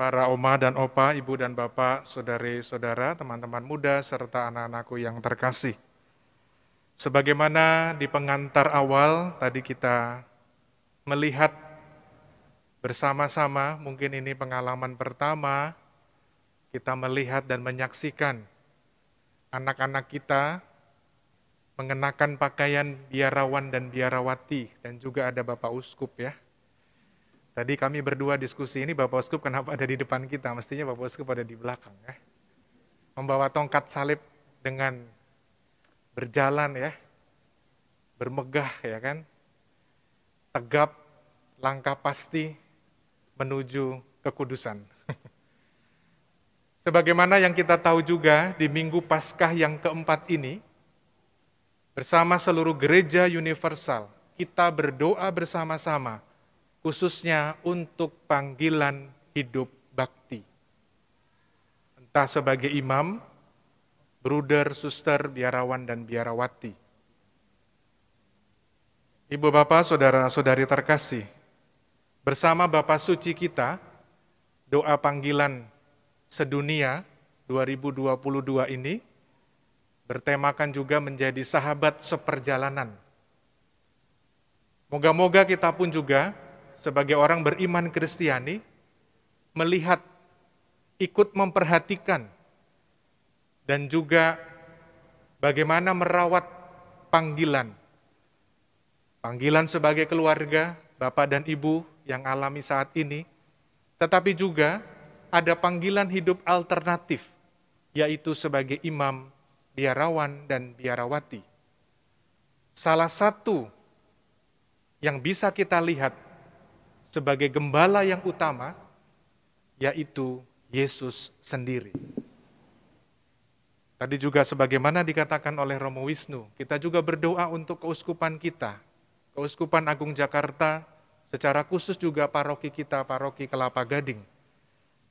para oma dan opa, ibu dan bapak, saudari-saudara, teman-teman muda, serta anak-anakku yang terkasih. Sebagaimana di pengantar awal tadi kita melihat bersama-sama, mungkin ini pengalaman pertama, kita melihat dan menyaksikan anak-anak kita mengenakan pakaian biarawan dan biarawati, dan juga ada Bapak Uskup ya, Tadi kami berdua diskusi ini Bapak Uskup kenapa ada di depan kita, mestinya Bapak Uskup ada di belakang ya. Membawa tongkat salib dengan berjalan ya, bermegah ya kan, tegap, langkah pasti menuju kekudusan. Sebagaimana yang kita tahu juga di Minggu Paskah yang keempat ini, bersama seluruh gereja universal, kita berdoa bersama-sama khususnya untuk panggilan hidup bakti. Entah sebagai imam, bruder, suster, biarawan, dan biarawati. Ibu bapak, saudara-saudari terkasih, bersama Bapak Suci kita, doa panggilan sedunia 2022 ini bertemakan juga menjadi sahabat seperjalanan. Moga-moga kita pun juga sebagai orang beriman Kristiani melihat, ikut memperhatikan, dan juga bagaimana merawat panggilan. Panggilan sebagai keluarga, Bapak dan Ibu yang alami saat ini, tetapi juga ada panggilan hidup alternatif, yaitu sebagai imam, biarawan, dan biarawati. Salah satu yang bisa kita lihat sebagai gembala yang utama, yaitu Yesus sendiri. Tadi juga sebagaimana dikatakan oleh Romo Wisnu, kita juga berdoa untuk keuskupan kita, keuskupan Agung Jakarta, secara khusus juga paroki kita, paroki Kelapa Gading.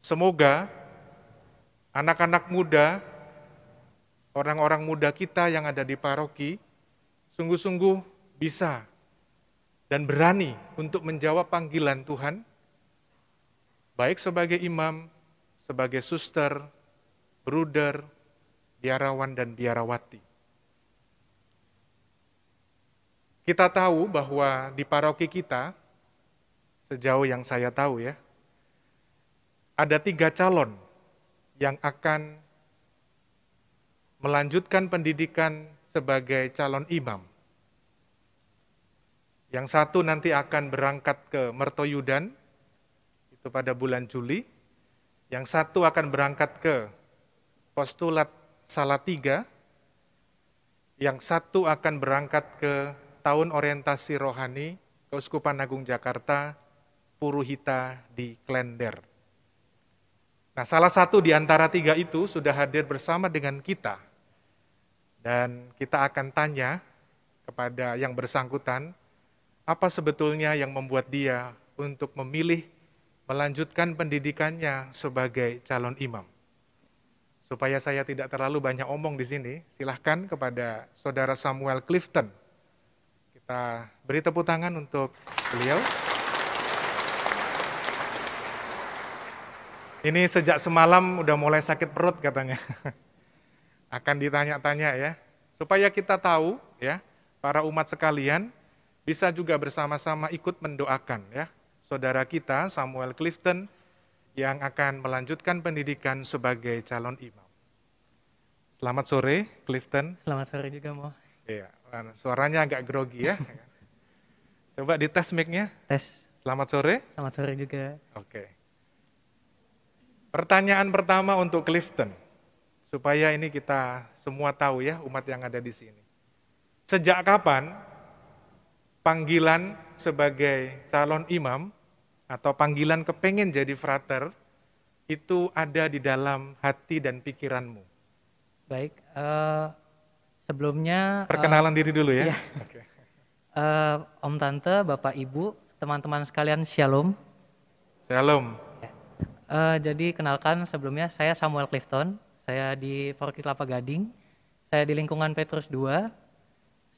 Semoga anak-anak muda, orang-orang muda kita yang ada di paroki, sungguh-sungguh bisa dan berani untuk menjawab panggilan Tuhan, baik sebagai imam, sebagai suster, bruder, biarawan, dan biarawati. Kita tahu bahwa di paroki kita, sejauh yang saya tahu ya, ada tiga calon yang akan melanjutkan pendidikan sebagai calon imam. Yang satu nanti akan berangkat ke Mertoyudan, itu pada bulan Juli. Yang satu akan berangkat ke Postulat Salatiga. Yang satu akan berangkat ke tahun orientasi rohani Keuskupan Agung Jakarta, Puruhita di Klender. Nah, salah satu di antara tiga itu sudah hadir bersama dengan kita. Dan kita akan tanya kepada yang bersangkutan, apa sebetulnya yang membuat dia untuk memilih melanjutkan pendidikannya sebagai calon imam. Supaya saya tidak terlalu banyak omong di sini, silahkan kepada saudara Samuel Clifton. Kita beri tepuk tangan untuk beliau. Ini sejak semalam udah mulai sakit perut katanya. Akan ditanya-tanya ya. Supaya kita tahu ya, para umat sekalian, bisa juga bersama-sama ikut mendoakan ya saudara kita Samuel Clifton yang akan melanjutkan pendidikan sebagai calon imam. Selamat sore Clifton. Selamat sore juga mau. Iya, suaranya agak grogi ya. Coba dites mic-nya. Tes. Selamat sore. Selamat sore juga. Oke. Pertanyaan pertama untuk Clifton. Supaya ini kita semua tahu ya umat yang ada di sini. Sejak kapan panggilan sebagai calon imam atau panggilan kepengen jadi frater itu ada di dalam hati dan pikiranmu. Baik, uh, sebelumnya perkenalan uh, diri dulu ya. Iya. Okay. Uh, eh, Om Tante, Bapak Ibu, teman-teman sekalian, Shalom. Shalom. Uh, jadi kenalkan sebelumnya saya Samuel Clifton, saya di Forkit Lapa Gading, saya di lingkungan Petrus 2,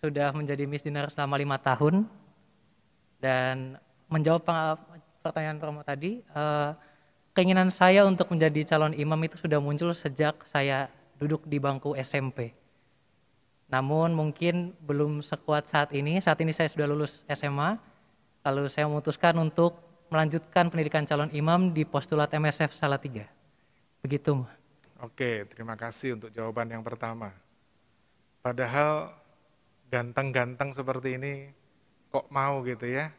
sudah menjadi Miss Dinner selama lima tahun dan menjawab pertanyaan Romo tadi, uh, keinginan saya untuk menjadi calon imam itu sudah muncul sejak saya duduk di bangku SMP. Namun mungkin belum sekuat saat ini, saat ini saya sudah lulus SMA, lalu saya memutuskan untuk melanjutkan pendidikan calon imam di postulat MSF Salatiga. Begitu, Oke, terima kasih untuk jawaban yang pertama. Padahal ganteng-ganteng seperti ini kok mau gitu ya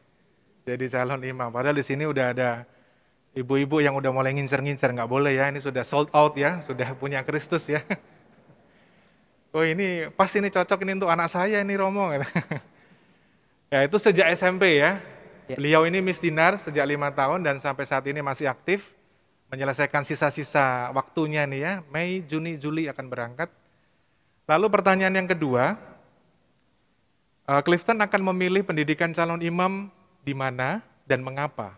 jadi calon imam. Padahal di sini udah ada ibu-ibu yang udah mulai ngincer-ngincer, nggak boleh ya, ini sudah sold out ya, sudah punya Kristus ya. Oh ini pas ini cocok ini untuk anak saya ini Romo. ya itu sejak SMP ya. ya. Beliau ini Miss Dinar sejak lima tahun dan sampai saat ini masih aktif menyelesaikan sisa-sisa waktunya nih ya. Mei, Juni, Juli akan berangkat. Lalu pertanyaan yang kedua, Eh, Clifton akan memilih pendidikan calon imam di mana dan mengapa?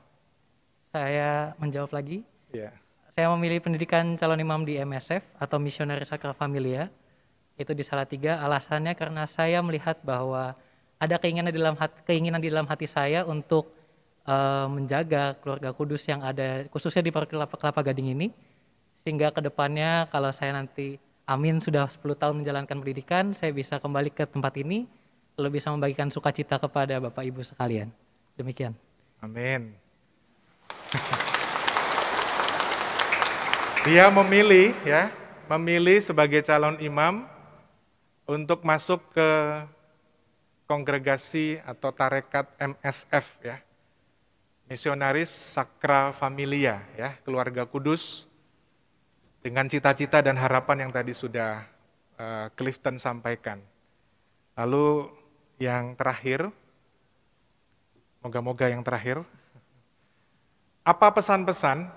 Saya menjawab lagi. Yeah. Saya memilih pendidikan calon imam di MSF atau Missionary Sacra Familia. Itu di salah tiga Alasannya karena saya melihat bahwa ada keinginan di dalam hati, keinginan di dalam hati saya untuk uh, menjaga keluarga kudus yang ada khususnya di Parkir Kelapa, Kelapa Gading ini sehingga kedepannya kalau saya nanti Amin sudah 10 tahun menjalankan pendidikan, saya bisa kembali ke tempat ini lo bisa membagikan sukacita kepada Bapak Ibu sekalian. Demikian. Amin. Dia memilih ya, memilih sebagai calon imam untuk masuk ke kongregasi atau tarekat MSF ya. Misionaris Sakra Familia ya, keluarga kudus dengan cita-cita dan harapan yang tadi sudah uh, Clifton sampaikan. Lalu yang terakhir, moga-moga yang terakhir, apa pesan-pesan,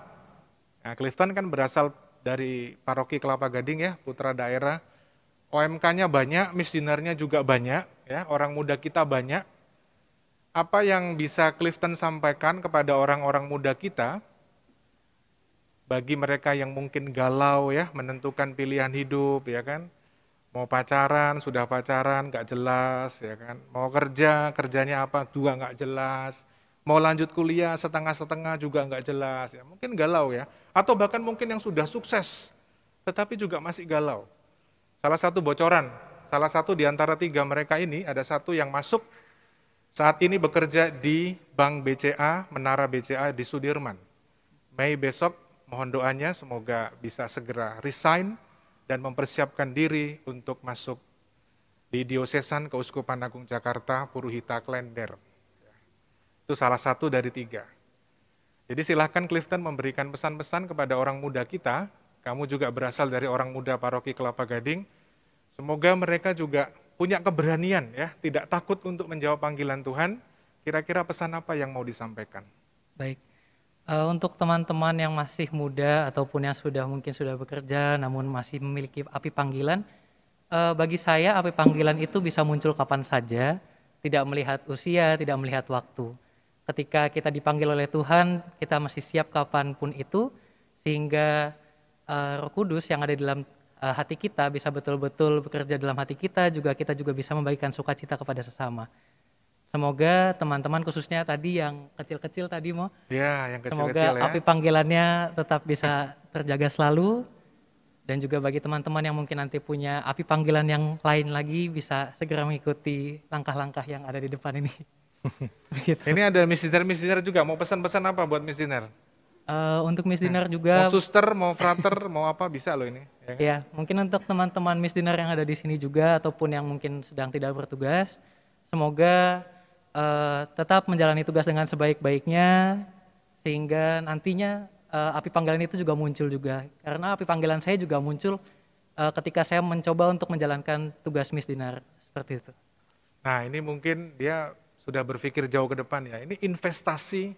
nah, Clifton kan berasal dari paroki Kelapa Gading ya, putra daerah, OMK-nya banyak, missionernya juga banyak, ya orang muda kita banyak. Apa yang bisa Clifton sampaikan kepada orang-orang muda kita bagi mereka yang mungkin galau ya menentukan pilihan hidup ya kan mau pacaran sudah pacaran nggak jelas ya kan mau kerja kerjanya apa juga nggak jelas mau lanjut kuliah setengah-setengah juga nggak jelas ya mungkin galau ya atau bahkan mungkin yang sudah sukses tetapi juga masih galau salah satu bocoran salah satu di antara tiga mereka ini ada satu yang masuk saat ini bekerja di Bank BCA Menara BCA di Sudirman Mei besok mohon doanya semoga bisa segera resign dan mempersiapkan diri untuk masuk di Diosesan Keuskupan Agung Jakarta Puruhita Klender. Itu salah satu dari tiga. Jadi silahkan Clifton memberikan pesan-pesan kepada orang muda kita, kamu juga berasal dari orang muda paroki Kelapa Gading, semoga mereka juga punya keberanian ya, tidak takut untuk menjawab panggilan Tuhan, kira-kira pesan apa yang mau disampaikan? Baik, Uh, untuk teman-teman yang masih muda ataupun yang sudah mungkin sudah bekerja namun masih memiliki api panggilan, uh, bagi saya api panggilan itu bisa muncul kapan saja, tidak melihat usia, tidak melihat waktu. Ketika kita dipanggil oleh Tuhan, kita masih siap kapanpun itu, sehingga uh, Roh Kudus yang ada di dalam uh, hati kita bisa betul-betul bekerja dalam hati kita, juga kita juga bisa membagikan sukacita kepada sesama. Semoga teman-teman khususnya tadi yang kecil-kecil tadi mau. Ya, yang kecil-kecil semoga ya. api panggilannya tetap bisa terjaga selalu dan juga bagi teman-teman yang mungkin nanti punya api panggilan yang lain lagi bisa segera mengikuti langkah-langkah yang ada di depan ini. gitu. Ini ada Miss Dinner, Miss Dinner juga. Mau pesan-pesan apa buat Miss Dinner? Uh, untuk Miss Dinner nah, juga. Mau suster, mau frater, mau apa bisa loh ini. Ya, kan? ya mungkin untuk teman-teman Miss Dinner yang ada di sini juga ataupun yang mungkin sedang tidak bertugas, semoga uh, tetap menjalani tugas dengan sebaik-baiknya sehingga nantinya uh, api panggilan itu juga muncul juga karena api panggilan saya juga muncul uh, ketika saya mencoba untuk menjalankan tugas Miss Dinar seperti itu. Nah ini mungkin dia sudah berpikir jauh ke depan ya. Ini investasi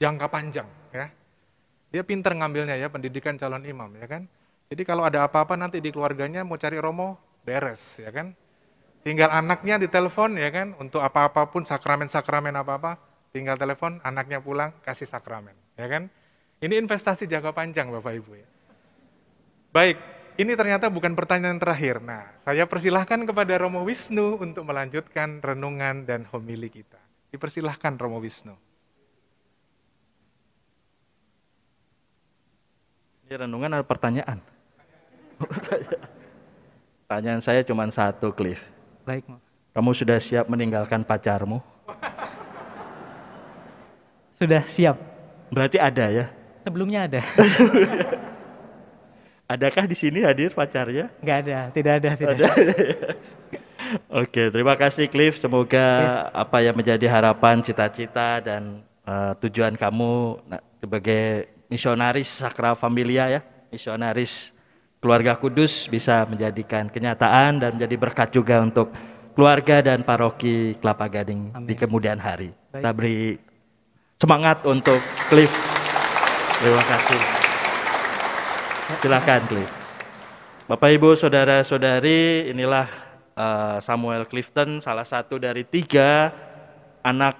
jangka panjang ya. Dia pinter ngambilnya ya pendidikan calon imam ya kan. Jadi kalau ada apa-apa nanti di keluarganya mau cari romo beres ya kan tinggal anaknya ditelepon ya kan untuk apa-apapun sakramen-sakramen apa-apa tinggal telepon anaknya pulang kasih sakramen ya kan ini investasi jangka panjang Bapak Ibu ya baik ini ternyata bukan pertanyaan terakhir nah saya persilahkan kepada Romo Wisnu untuk melanjutkan renungan dan homili kita dipersilahkan Romo Wisnu ini renungan atau pertanyaan pertanyaan saya cuma satu Cliff Baik, Kamu sudah siap meninggalkan pacarmu? Sudah siap. Berarti ada ya? Sebelumnya ada. Adakah di sini hadir pacarnya? Enggak ada, tidak ada, tidak ada. ada. Oke, terima kasih Cliff. Semoga ya. apa yang menjadi harapan, cita-cita dan uh, tujuan kamu nah, sebagai misionaris sakral Familia ya, misionaris keluarga kudus bisa menjadikan kenyataan dan menjadi berkat juga untuk keluarga dan paroki Kelapa Gading Amin. di kemudian hari. Baik. Kita beri semangat untuk Cliff. Terima kasih. Silakan Cliff. Bapak Ibu, saudara-saudari, inilah uh, Samuel Clifton, salah satu dari tiga anak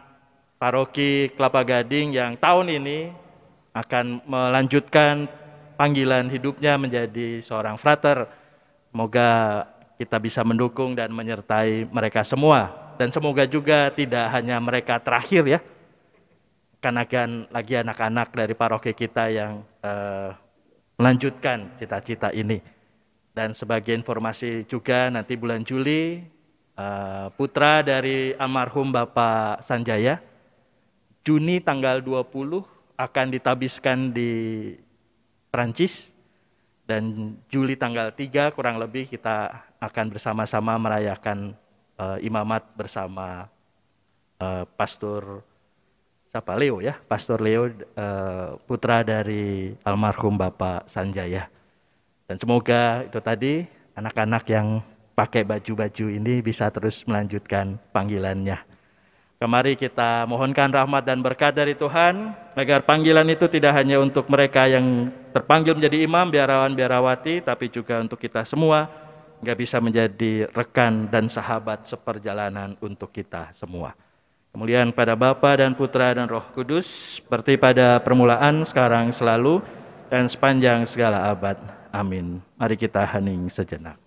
paroki Kelapa Gading yang tahun ini akan melanjutkan panggilan hidupnya menjadi seorang frater. Semoga kita bisa mendukung dan menyertai mereka semua. Dan semoga juga tidak hanya mereka terakhir ya, Karena kan lagi anak-anak dari paroki kita yang eh, melanjutkan cita-cita ini. Dan sebagai informasi juga nanti bulan Juli eh, putra dari almarhum Bapak Sanjaya Juni tanggal 20 akan ditabiskan di Perancis dan Juli tanggal 3 kurang lebih kita akan bersama-sama merayakan uh, imamat bersama uh, pastor siapa Leo ya, pastor Leo uh, putra dari almarhum Bapak Sanjaya. Dan semoga itu tadi anak-anak yang pakai baju-baju ini bisa terus melanjutkan panggilannya. Kemari kita mohonkan rahmat dan berkat dari Tuhan agar panggilan itu tidak hanya untuk mereka yang terpanggil menjadi imam, biarawan, biarawati, tapi juga untuk kita semua nggak bisa menjadi rekan dan sahabat seperjalanan untuk kita semua. Kemuliaan pada Bapa dan Putra dan Roh Kudus seperti pada permulaan, sekarang, selalu, dan sepanjang segala abad. Amin. Mari kita hening sejenak.